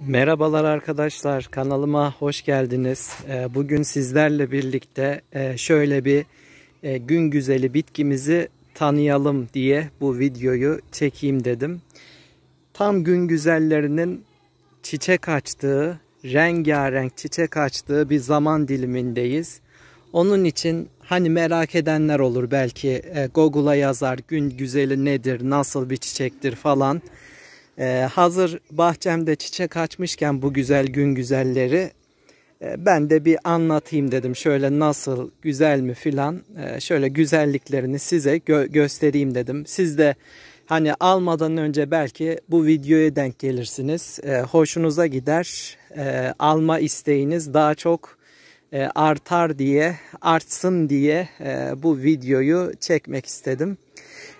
Merhabalar arkadaşlar kanalıma hoş geldiniz. Ee, bugün sizlerle birlikte e, şöyle bir e, gün güzeli bitkimizi tanıyalım diye bu videoyu çekeyim dedim. Tam gün güzellerinin çiçek açtığı, rengarenk çiçek açtığı bir zaman dilimindeyiz. Onun için hani merak edenler olur belki e, Google'a yazar gün güzeli nedir, nasıl bir çiçektir falan. Ee, hazır bahçemde çiçek açmışken bu güzel gün güzelleri e, ben de bir anlatayım dedim. Şöyle nasıl güzel mi filan e, şöyle güzelliklerini size gö göstereyim dedim. Siz de hani almadan önce belki bu videoya denk gelirsiniz. E, hoşunuza gider. E, alma isteğiniz daha çok e, artar diye, artsın diye e, bu videoyu çekmek istedim.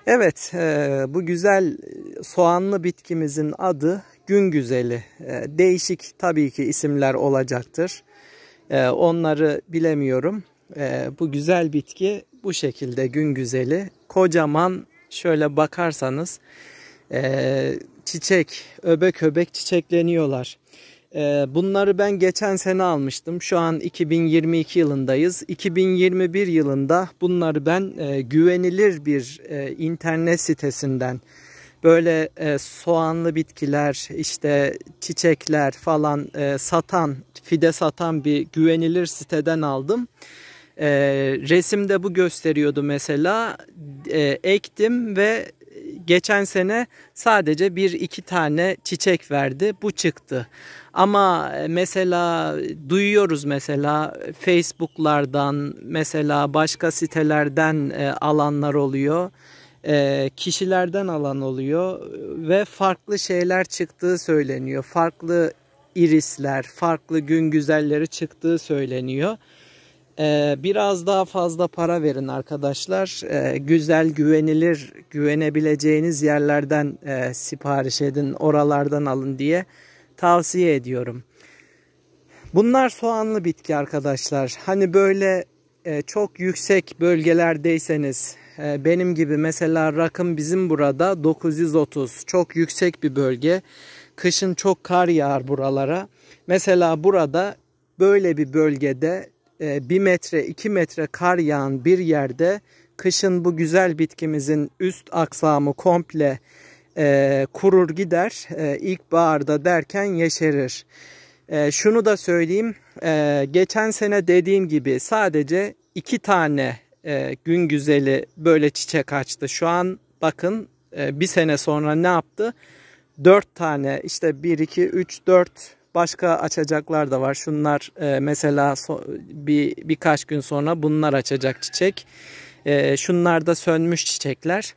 Evet, e, bu güzel soğanlı bitkimizin adı gün güzeli. E, değişik tabii ki isimler olacaktır. E, onları bilemiyorum. E, bu güzel bitki bu şekilde gün güzeli. Kocaman şöyle bakarsanız çiçek, öbek öbek çiçekleniyorlar. Bunları ben geçen sene almıştım. Şu an 2022 yılındayız. 2021 yılında bunları ben güvenilir bir internet sitesinden böyle e, soğanlı bitkiler, işte çiçekler falan e, satan, fide satan bir güvenilir siteden aldım. E, resimde bu gösteriyordu mesela. E, ektim ve geçen sene sadece bir iki tane çiçek verdi. Bu çıktı. Ama e, mesela duyuyoruz mesela Facebook'lardan mesela başka sitelerden e, alanlar oluyor. E, kişilerden alan oluyor ve farklı şeyler çıktığı söyleniyor. Farklı irisler, farklı gün güzelleri çıktığı söyleniyor. E, biraz daha fazla para verin arkadaşlar. E, güzel, güvenilir, güvenebileceğiniz yerlerden sipariş edin, oralardan alın diye tavsiye ediyorum. Bunlar soğanlı bitki arkadaşlar. Hani böyle çok yüksek bölgelerdeyseniz ee, benim gibi mesela rakım bizim burada 930. Çok yüksek bir bölge. Kışın çok kar yağar buralara. Mesela burada böyle bir bölgede 1 e, metre 2 metre kar yağan bir yerde kışın bu güzel bitkimizin üst aksamı komple e, kurur gider. E, ilkbaharda derken yeşerir. E, şunu da söyleyeyim. geçen sene dediğim gibi sadece iki tane e, gün güzeli böyle çiçek açtı. Şu an bakın e, bir sene sonra ne yaptı? 4 tane işte 1, 2, 3, 4 başka açacaklar da var. Şunlar e, mesela so, bir birkaç gün sonra bunlar açacak çiçek. E, şunlar da sönmüş çiçekler.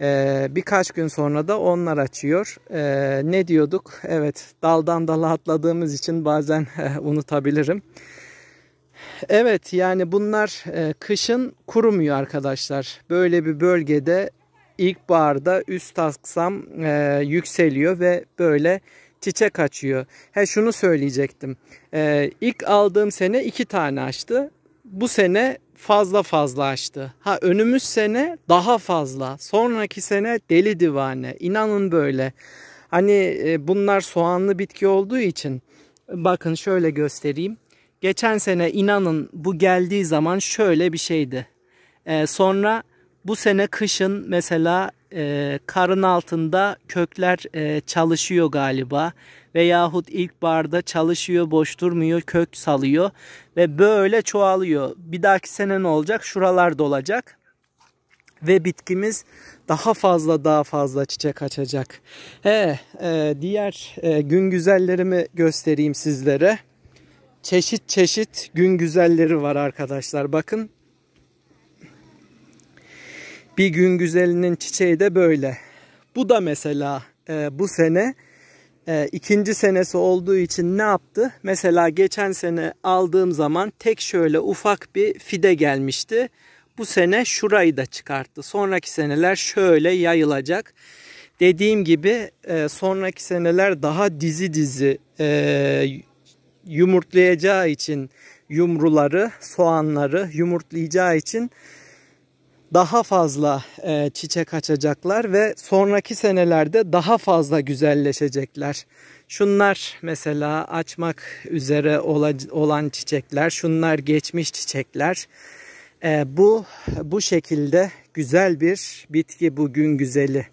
E, birkaç gün sonra da onlar açıyor. E, ne diyorduk? Evet daldan dala atladığımız için bazen e, unutabilirim. Evet yani bunlar e, kışın kurumuyor arkadaşlar. Böyle bir bölgede ilkbaharda üst taksam e, yükseliyor ve böyle çiçek açıyor. He şunu söyleyecektim. E, ilk aldığım sene iki tane açtı. Bu sene fazla fazla açtı. Ha önümüz sene daha fazla. Sonraki sene deli divane. İnanın böyle. Hani e, bunlar soğanlı bitki olduğu için. Bakın şöyle göstereyim Geçen sene inanın bu geldiği zaman şöyle bir şeydi. Ee, sonra bu sene kışın mesela e, karın altında kökler e, çalışıyor galiba veyahut barda çalışıyor boş durmuyor kök salıyor ve böyle çoğalıyor. Bir dahaki sene ne olacak? Şuralar dolacak ve bitkimiz daha fazla daha fazla çiçek açacak. He, eh, e, eh, diğer e, gün güzellerimi göstereyim sizlere çeşit çeşit gün güzelleri var arkadaşlar bakın. Bir gün güzelinin çiçeği de böyle. Bu da mesela e, bu sene e, ikinci senesi olduğu için ne yaptı? Mesela geçen sene aldığım zaman tek şöyle ufak bir fide gelmişti. Bu sene şurayı da çıkarttı. Sonraki seneler şöyle yayılacak. Dediğim gibi e, sonraki seneler daha dizi dizi e, yumurtlayacağı için yumruları, soğanları yumurtlayacağı için daha fazla e, çiçek açacaklar ve sonraki senelerde daha fazla güzelleşecekler. Şunlar mesela açmak üzere olan çiçekler, şunlar geçmiş çiçekler. E, bu bu şekilde güzel bir bitki bugün güzeli.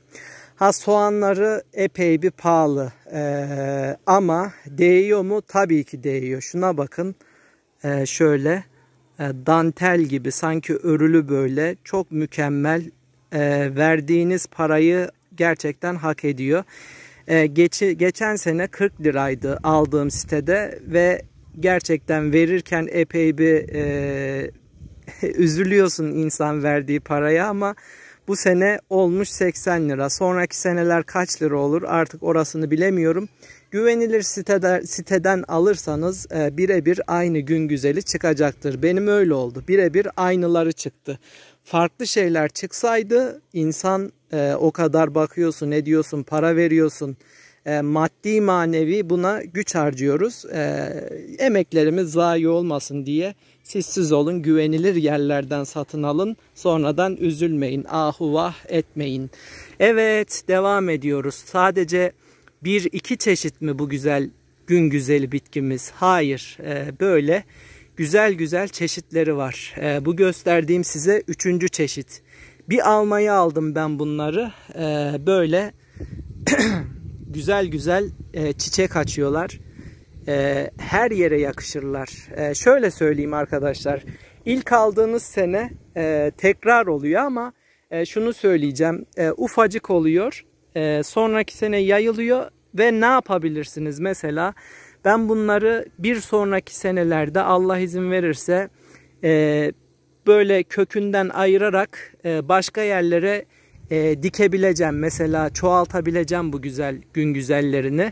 Ha soğanları epey bir pahalı ee, ama değiyor mu? Tabii ki değiyor. Şuna bakın ee, şöyle e, dantel gibi sanki örülü böyle çok mükemmel e, verdiğiniz parayı gerçekten hak ediyor. E, geçi, geçen sene 40 liraydı aldığım sitede ve gerçekten verirken epey bir e, üzülüyorsun insan verdiği paraya ama bu sene olmuş 80 lira. Sonraki seneler kaç lira olur artık orasını bilemiyorum. Güvenilir siteden, siteden alırsanız e, birebir aynı gün güzeli çıkacaktır. Benim öyle oldu. Birebir aynıları çıktı. Farklı şeyler çıksaydı insan e, o kadar bakıyorsun, ediyorsun, para veriyorsun. E, maddi manevi buna güç harcıyoruz. E, emeklerimiz zayi olmasın diye Sissiz olun, güvenilir yerlerden satın alın. Sonradan üzülmeyin, ahuvah etmeyin. Evet, devam ediyoruz. Sadece bir iki çeşit mi bu güzel gün güzeli bitkimiz? Hayır, e, böyle güzel güzel çeşitleri var. E, bu gösterdiğim size üçüncü çeşit. Bir almayı aldım ben bunları. E, böyle güzel güzel çiçek açıyorlar e, her yere yakışırlar. E, şöyle söyleyeyim arkadaşlar. İlk aldığınız sene e, tekrar oluyor ama e, şunu söyleyeceğim. E, ufacık oluyor. E, sonraki sene yayılıyor ve ne yapabilirsiniz mesela? Ben bunları bir sonraki senelerde Allah izin verirse e, böyle kökünden ayırarak e, başka yerlere e, dikebileceğim. Mesela çoğaltabileceğim bu güzel gün güzellerini.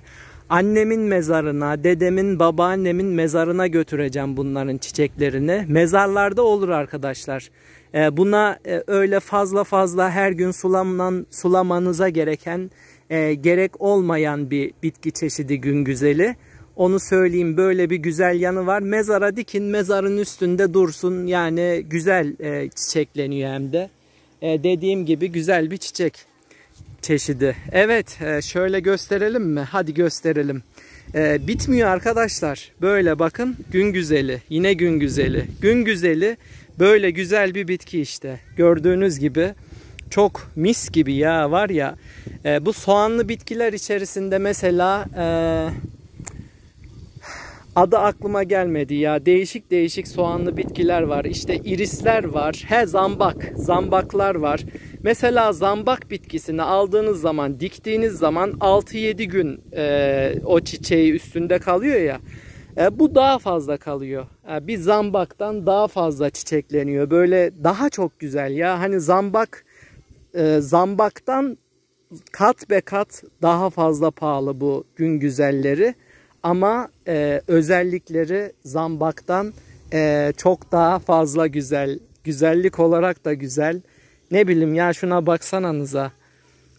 Annemin mezarına, dedemin, babaannemin mezarına götüreceğim bunların çiçeklerini. Mezarlarda olur arkadaşlar. Ee, buna e, öyle fazla fazla her gün sulaman, sulamanıza gereken, e, gerek olmayan bir bitki çeşidi gün güzeli. Onu söyleyeyim böyle bir güzel yanı var. Mezara dikin mezarın üstünde dursun yani güzel e, çiçekleniyor hem de. dediğim gibi güzel bir çiçek çeşidi. Evet e, şöyle gösterelim mi? Hadi gösterelim. E, bitmiyor arkadaşlar. Böyle bakın gün güzeli. Yine gün güzeli. Gün güzeli böyle güzel bir bitki işte. Gördüğünüz gibi çok mis gibi ya var ya. E, bu soğanlı bitkiler içerisinde mesela adı aklıma gelmedi ya. Değişik değişik soğanlı bitkiler var. İşte irisler var. He zambak. Zambaklar var. Mesela zambak bitkisini aldığınız zaman, diktiğiniz zaman 6-7 gün e, o çiçeği üstünde kalıyor ya. E, bu daha fazla kalıyor. E, bir zambaktan daha fazla çiçekleniyor. Böyle daha çok güzel ya. Hani zambak e, zambaktan kat be kat daha fazla pahalı bu gün güzelleri. Ama e, özellikleri zambaktan e, çok daha fazla güzel. Güzellik olarak da güzel. Ne bileyim ya şuna baksananıza.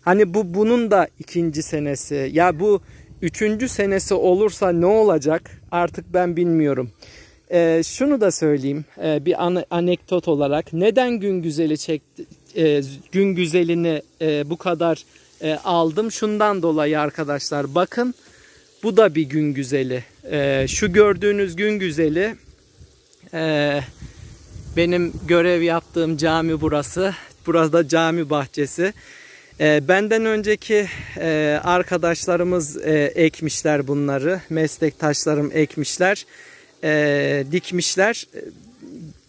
Hani bu bunun da ikinci senesi. Ya bu üçüncü senesi olursa ne olacak? Artık ben bilmiyorum. Ee, şunu da söyleyeyim ee, bir an anekdot olarak. Neden gün güzeli çekti? E, gün güzelini e, bu kadar e, aldım. Şundan dolayı arkadaşlar bakın bu da bir gün güzeli. E, şu gördüğünüz gün güzeli e, benim görev yaptığım cami burası. Burada cami bahçesi. E, benden önceki e, arkadaşlarımız e, ekmişler bunları. Meslektaşlarım ekmişler. E, dikmişler.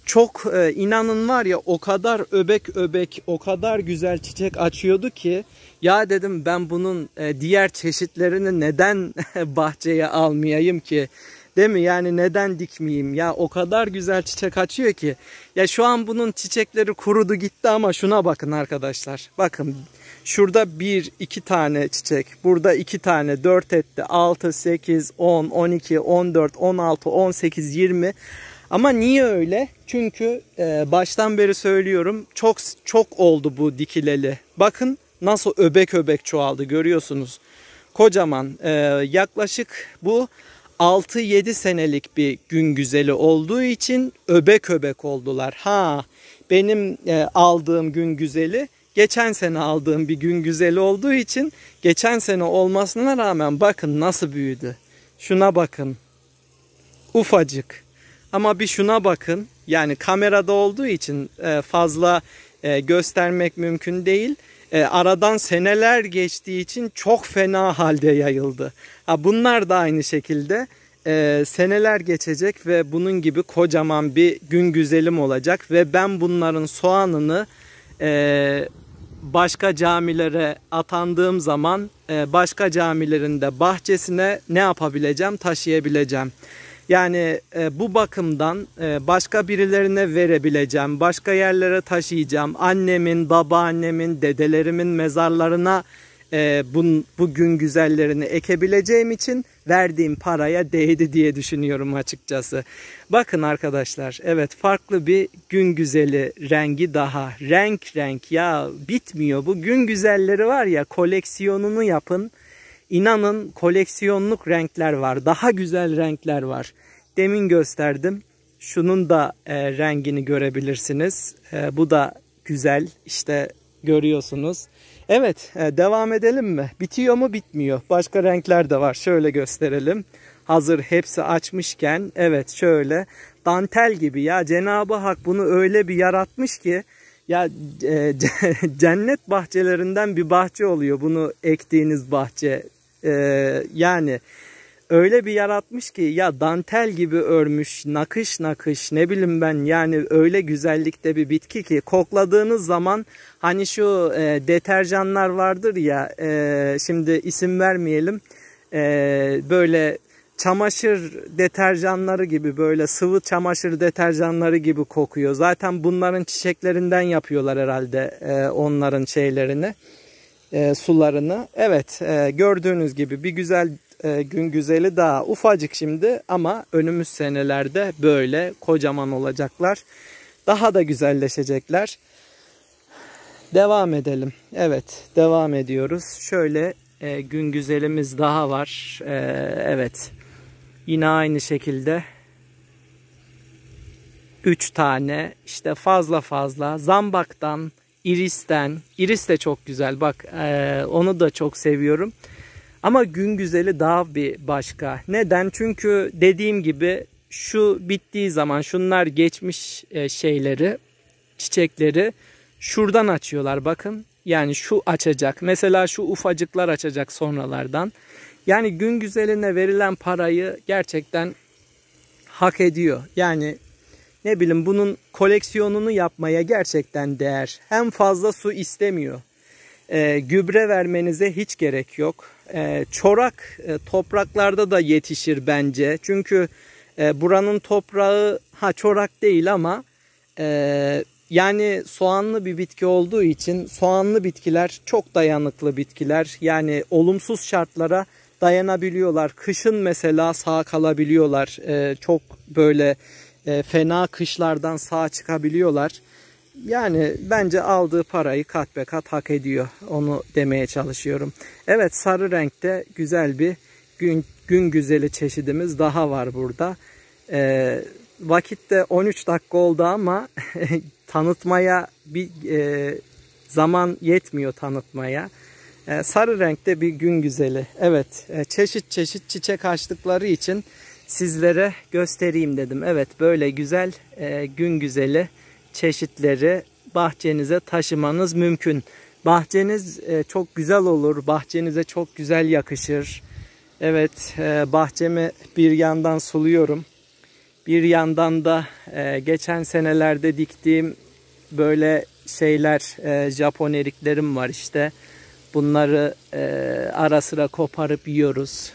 Çok e, inanın var ya o kadar öbek öbek o kadar güzel çiçek açıyordu ki ya dedim ben bunun e, diğer çeşitlerini neden bahçeye almayayım ki Değil mi? Yani neden dikmeyeyim? Ya o kadar güzel çiçek açıyor ki. Ya şu an bunun çiçekleri kurudu gitti ama şuna bakın arkadaşlar. Bakın şurada bir iki tane çiçek. Burada iki tane dört etti. Altı, sekiz, on, on iki, on dört, on altı, on sekiz, yirmi. Ama niye öyle? Çünkü e, baştan beri söylüyorum çok çok oldu bu dikileli. Bakın nasıl öbek öbek çoğaldı görüyorsunuz. Kocaman e, yaklaşık bu 6-7 senelik bir gün güzeli olduğu için öbek öbek oldular. Ha benim e, aldığım gün güzeli geçen sene aldığım bir gün güzeli olduğu için geçen sene olmasına rağmen bakın nasıl büyüdü. Şuna bakın. Ufacık. Ama bir şuna bakın. Yani kamerada olduğu için e, fazla e, göstermek mümkün değil e, aradan seneler geçtiği için çok fena halde yayıldı. Ha, bunlar da aynı şekilde e, seneler geçecek ve bunun gibi kocaman bir gün güzelim olacak ve ben bunların soğanını e, başka camilere atandığım zaman e, başka camilerin de bahçesine ne yapabileceğim taşıyabileceğim. Yani e, bu bakımdan e, başka birilerine verebileceğim, başka yerlere taşıyacağım. Annemin, babaannemin, dedelerimin mezarlarına e, bun, bugün güzellerini ekebileceğim için verdiğim paraya değdi diye düşünüyorum açıkçası. Bakın arkadaşlar evet farklı bir gün güzeli rengi daha renk renk ya bitmiyor bu gün güzelleri var ya koleksiyonunu yapın İnanın koleksiyonluk renkler var. Daha güzel renkler var. Demin gösterdim. Şunun da e, rengini görebilirsiniz. E, bu da güzel. İşte görüyorsunuz. Evet e, devam edelim mi? Bitiyor mu bitmiyor. Başka renkler de var. Şöyle gösterelim. Hazır hepsi açmışken. Evet şöyle. Dantel gibi ya. Cenab-ı Hak bunu öyle bir yaratmış ki. Ya e, cennet bahçelerinden bir bahçe oluyor bunu ektiğiniz bahçe ee, yani öyle bir yaratmış ki ya dantel gibi örmüş, nakış nakış ne bileyim ben yani öyle güzellikte bir bitki ki kokladığınız zaman hani şu e, deterjanlar vardır ya e, şimdi isim vermeyelim e, böyle çamaşır deterjanları gibi böyle sıvı çamaşır deterjanları gibi kokuyor. Zaten bunların çiçeklerinden yapıyorlar herhalde e, onların şeylerini e, sularını. Evet e, gördüğünüz gibi bir güzel e, gün güzeli daha ufacık şimdi ama önümüz senelerde böyle kocaman olacaklar. Daha da güzelleşecekler. Devam edelim. Evet devam ediyoruz. Şöyle e, gün güzelimiz daha var. E, evet yine aynı şekilde 3 tane işte fazla fazla zambaktan iristen. Iris de çok güzel. Bak e, onu da çok seviyorum. Ama gün güzeli daha bir başka. Neden? Çünkü dediğim gibi şu bittiği zaman şunlar geçmiş e, şeyleri, çiçekleri şuradan açıyorlar bakın. Yani şu açacak. Mesela şu ufacıklar açacak sonralardan. Yani gün güzeline verilen parayı gerçekten hak ediyor. Yani ne bileyim bunun koleksiyonunu yapmaya gerçekten değer. Hem fazla su istemiyor. E, gübre vermenize hiç gerek yok. E, çorak e, topraklarda da yetişir bence. Çünkü e, buranın toprağı ha çorak değil ama e, yani soğanlı bir bitki olduğu için soğanlı bitkiler çok dayanıklı bitkiler. Yani olumsuz şartlara dayanabiliyorlar. Kışın mesela sağ kalabiliyorlar. E, çok böyle e, fena kışlardan sağ çıkabiliyorlar. Yani bence aldığı parayı kat be kat hak ediyor. Onu demeye çalışıyorum. Evet sarı renkte güzel bir gün, gün güzeli çeşidimiz daha var burada. E, vakit de 13 dakika oldu ama tanıtmaya bir e, zaman yetmiyor tanıtmaya. E, sarı renkte bir gün güzeli. Evet e, çeşit çeşit çiçek açtıkları için sizlere göstereyim dedim. Evet böyle güzel e, gün güzeli çeşitleri bahçenize taşımanız mümkün. Bahçeniz e, çok güzel olur. Bahçenize çok güzel yakışır. Evet e, bahçemi bir yandan suluyorum. Bir yandan da e, geçen senelerde diktiğim böyle şeyler e, Japon eriklerim var işte. Bunları e, ara sıra koparıp yiyoruz.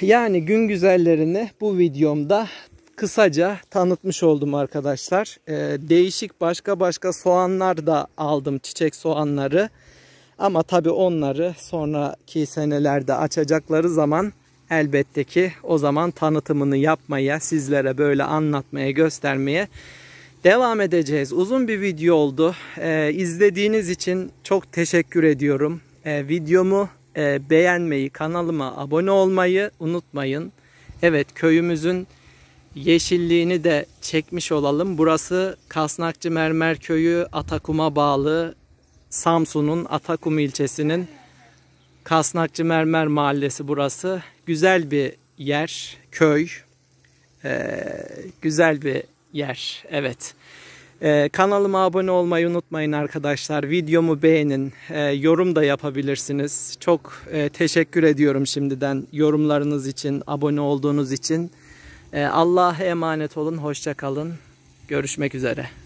Yani gün güzellerini bu videomda kısaca tanıtmış oldum arkadaşlar. Ee, değişik başka başka soğanlar da aldım çiçek soğanları. Ama tabi onları sonraki senelerde açacakları zaman elbette ki o zaman tanıtımını yapmaya, sizlere böyle anlatmaya, göstermeye devam edeceğiz. Uzun bir video oldu. Ee, izlediğiniz için çok teşekkür ediyorum. Ee, videomu e, beğenmeyi, kanalıma abone olmayı unutmayın. Evet köyümüzün yeşilliğini de çekmiş olalım. Burası Kasnakçı Mermer Köyü Atakum'a bağlı Samsun'un Atakum ilçesinin Kasnakçı Mermer Mahallesi burası. Güzel bir yer, köy. Ee, güzel bir yer, evet. Ee, kanalıma abone olmayı unutmayın arkadaşlar. Videomu beğenin. Ee, yorum da yapabilirsiniz. Çok e, teşekkür ediyorum şimdiden yorumlarınız için, abone olduğunuz için. Ee, Allah'a emanet olun. Hoşçakalın. Görüşmek üzere.